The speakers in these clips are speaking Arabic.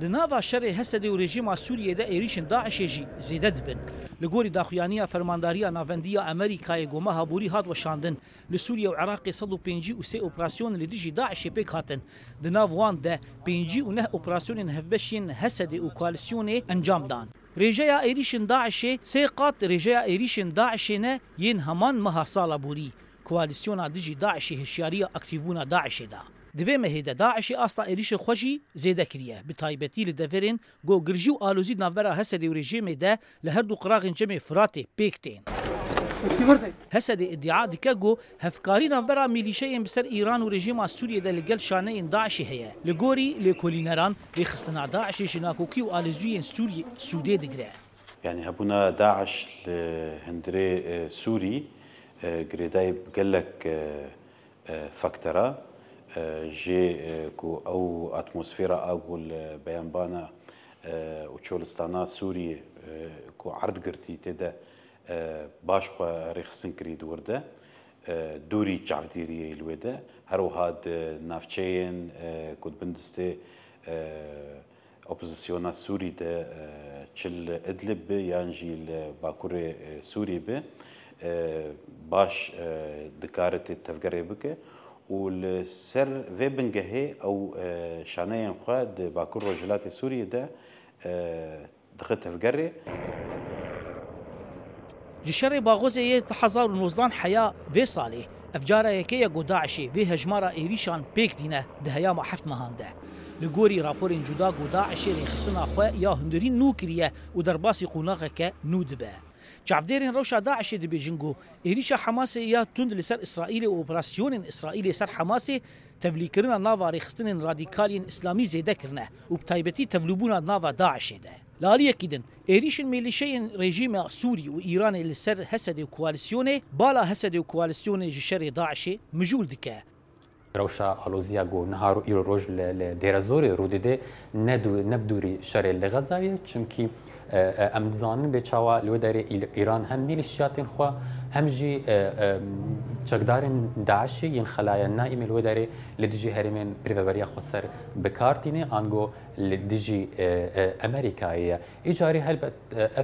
دناوا شر حسد و رژیم سوریه ده ایریشن داعش جی زیده دبن لګوري د خویانیا فرمانداریا ناوندیا امریکای ګومه هبوري هات وشاندن له سوریه او عراق 150 او سه اپراسیون له دجی داعش په کاتن د ناوان ده 50 او نه اپراسیون هبشین حسد او کوالسیون انجام دان رژه ایریشن داعش سه قات رژه ایریشن داعش نه ین همان مها سالا بوري کوالسیون دجی داعش هشیاریه اکتیوونه داعش ده دا. دوی مهید داعش مەهێدە ایریش خوشی زیده کریه به تایبتی لدفرین گو گرژی و آلوزی حسد و رژیم ده لهر دو قراغ انجام فرات پیکتین حسد ادعا دکه گو هفکاری هەفکاری میلیشه میلیشەیەن بسر ایران اه، و رژیم سوریه ده لگل شانه این داعشی هیه لگوری اه، لکولینران به لێخستنا داعشێشی ناکۆکی و ئالزجویەن سوریه سوده دگره یعنی هبونا داعش لهندره سوری قريداي بقلك فکتره جي كو او اتموسفيرا اقول بيان بانا تشولستانا سوري كو عرض قرتي تدا باش خو ريخسن كريد ورده دوري جعفديريه الودا هرو هاد نافچين كود بندستي اوبوزيسيونا سوري ده تشل ادلب يانجي باكور سوري به باش دكارت تفكري بك والسر في بنجهي او آه، شانيا خاد باكور رجلات سوريا ده آه، دخلتها في جري جشري باغوزي تحزار نوزدان حياة في صالي افجارا يكيا قداعشي في هجمارة ايريشان بيك دينا هيا ما حفت مهانده لغوري رابورين جدا گودا عشیر خستنا خوا يا هندرين نو کریه و درباسی نو چاودێرین روشا داعش دی و عێریشە حماس یا توند لسر تونند لەسەر ئیسرائیلی ئۆپراسسیۆنین ئیسرائیلی سەر حماسێ تەبلیکردە ناوارێ خستنین رادیکالین ئیسلامی زێدەکردە و تایبەتی تەبلوبوونا ناوا لالی لالیەکیدن عێریشن میلیشەیەن رژیم سوری و ایران لسر حسد و کوالسیۆنێ بالا حسد و کوالسیۆنێ جشر داعش مجول مژول روشة گو نهارو إيرو روج لديرازوري روديدي ندو نبدوري شر لغزاية چمكي چونكي دزانن بچاوا لو داری هم میلیشیاتین خو هم جی چەکدارن داعشی یین خەلایەن نائیمی لێدارێ لە دژی هەرمێن پرڤەبەریا آنگو بکارتینێ اه، اه، امریکاییه لە دژی ئەمریکاییە ئیجاری هەلبەت اه،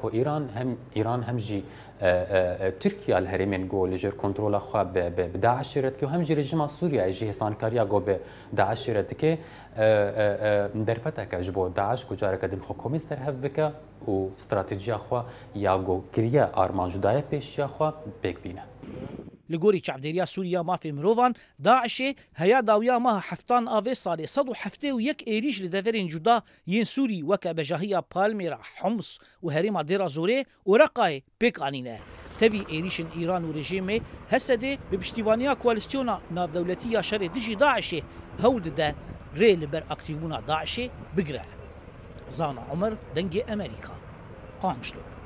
کو ایران هم ایران هم جی ترکیا لە هەرێمێن گۆ لەژێر کۆنتترۆلا خوا بداعشرێتکە داعش هەمجی رژما هم جی رژیم سوریه بە داعشرێت دکێ گو بۆ داعش کوجارەکە دمخۆ کۆمیستەر هەف بکە و استراتژی یا گو استراتیژیاخوا آرمان جدای پێشیاخوا پێک بگبینه لگوری چعبدریه سوریا مافی مروان داعشه هیا داویا ما هفتان آوه ساله صد و هفته و یک ایریج لدفرین جدا ین سوری وکا بجاهیا پالمیرا حمص و هریما دیرا زوره و رقای پیک آنینه تبي ايريشن ايران ورژيم هسده بپشتیوانیا کوالسیونا ناودولتی یا شر دجی داعش هول ده ريل بر اکتیونا داعش بگره زانا عمر دنگ امریکا قامشلو